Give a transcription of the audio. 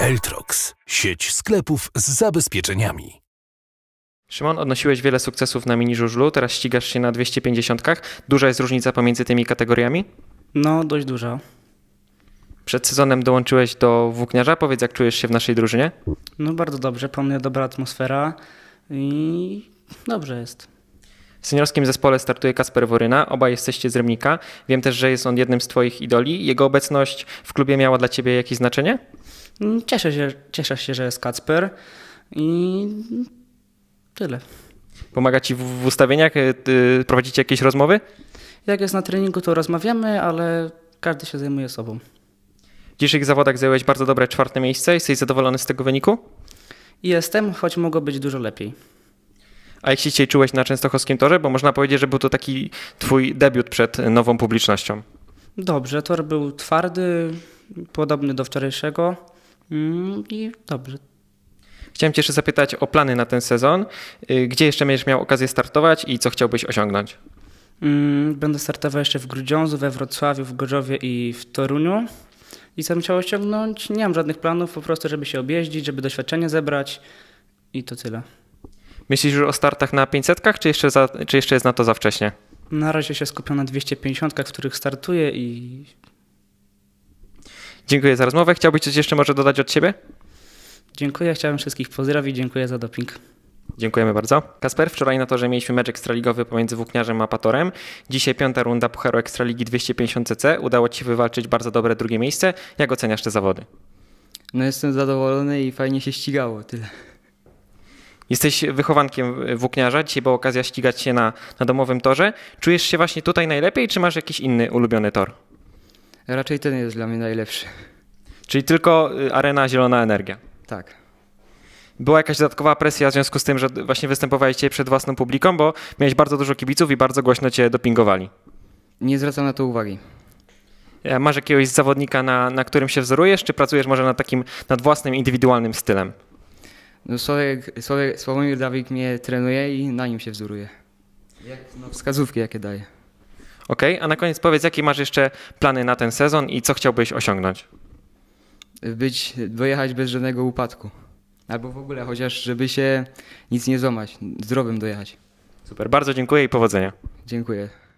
Eltrox. Sieć sklepów z zabezpieczeniami. Szymon, odnosiłeś wiele sukcesów na mini żużlu, teraz ścigasz się na 250. Duża jest różnica pomiędzy tymi kategoriami? No, dość duża. Przed sezonem dołączyłeś do włókniarza. Powiedz, jak czujesz się w naszej drużynie? No, bardzo dobrze. Panuje dobra atmosfera i dobrze jest. W seniorskim zespole startuje Kasper Woryna, Oba jesteście z Rymnika. Wiem też, że jest on jednym z Twoich idoli. Jego obecność w klubie miała dla Ciebie jakieś znaczenie? Mm, cieszę się, cieszę się że jest Kacper i tyle. Pomaga Ci w, w ustawieniach? Y, prowadzicie jakieś rozmowy? Jak jest na treningu, to rozmawiamy, ale każdy się zajmuje sobą. W dzisiejszych zawodach zająłeś bardzo dobre czwarte miejsce. Jesteś zadowolony z tego wyniku? Jestem, choć mogło być dużo lepiej. A jak się dzisiaj czułeś na częstochowskim torze? Bo można powiedzieć, że był to taki twój debiut przed nową publicznością. Dobrze, tor był twardy, podobny do wczorajszego mm, i dobrze. Chciałem Cię jeszcze zapytać o plany na ten sezon. Y, gdzie jeszcze będziesz miał okazję startować i co chciałbyś osiągnąć? Mm, będę startował jeszcze w Grudziądzu, we Wrocławiu, w Gorzowie i w Toruniu. I co bym chciał osiągnąć? Nie mam żadnych planów, po prostu żeby się objeździć, żeby doświadczenie zebrać i to tyle. Myślisz już o startach na 500, czy jeszcze, za, czy jeszcze jest na to za wcześnie? Na razie się skupiam na 250, w których startuję i. Dziękuję za rozmowę. Chciałbyś coś jeszcze może dodać od siebie? Dziękuję, chciałem wszystkich pozdrowić. Dziękuję za doping. Dziękujemy bardzo. Kasper, wczoraj na to, że mieliśmy mecz ekstraligowy pomiędzy Włókniarzem a Patorem. Dzisiaj piąta runda Pucharu Ekstraligi 250cc. Udało Ci wywalczyć bardzo dobre drugie miejsce. Jak oceniasz te zawody? No jestem zadowolony i fajnie się ścigało, tyle. Jesteś wychowankiem włókniarza, dzisiaj była okazja ścigać się na, na domowym torze. Czujesz się właśnie tutaj najlepiej, czy masz jakiś inny ulubiony tor? Raczej ten jest dla mnie najlepszy. Czyli tylko y, arena Zielona Energia. Tak. Była jakaś dodatkowa presja w związku z tym, że właśnie występowałeś dzisiaj przed własną publiką, bo miałeś bardzo dużo kibiców i bardzo głośno cię dopingowali. Nie zwracam na to uwagi. E, masz jakiegoś zawodnika, na, na którym się wzorujesz, czy pracujesz może nad takim nad własnym indywidualnym stylem? No Sławek, Sławek, Sławomir Dawik mnie trenuje i na nim się wzoruje. Jak, no, wskazówki jakie daje. Okej, okay, a na koniec powiedz, jakie masz jeszcze plany na ten sezon i co chciałbyś osiągnąć? Być, dojechać bez żadnego upadku. Albo w ogóle chociaż, żeby się nic nie złamać, zdrowym dojechać. Super, bardzo dziękuję i powodzenia. Dziękuję.